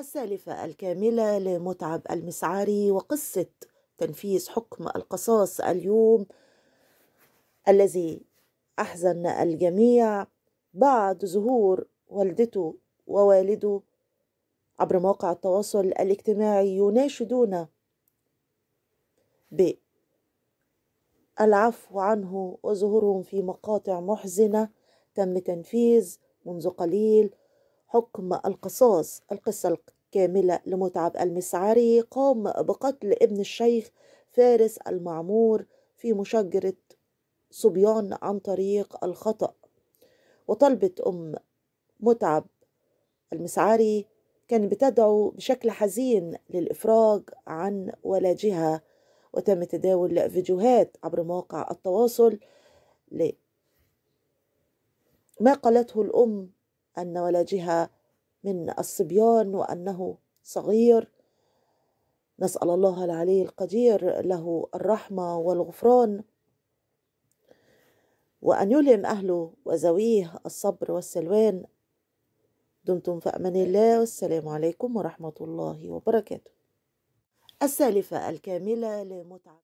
السالفة الكاملة لمتعب المسعاري وقصة تنفيذ حكم القصاص اليوم الذي أحزن الجميع بعد ظهور والدته ووالده عبر مواقع التواصل الاجتماعي يناشدون بالعفو عنه وظهورهم في مقاطع محزنة تم تنفيذ منذ قليل حكم القصاص القصة الكاملة لمتعب المسعري قام بقتل ابن الشيخ فارس المعمور في مشجرة صبيان عن طريق الخطأ وطلبت أم متعب المسعري كان بتدعو بشكل حزين للإفراج عن ولدها وتم تداول فيديوهات عبر مواقع التواصل ما قالته الأم أن ولدها من الصبيان وأنه صغير نسأل الله العلي القدير له الرحمة والغفران وأن يلهم أهله وزويه الصبر والسلوان دمتم في أمان الله والسلام عليكم ورحمة الله وبركاته السالفة الكاملة لمتعة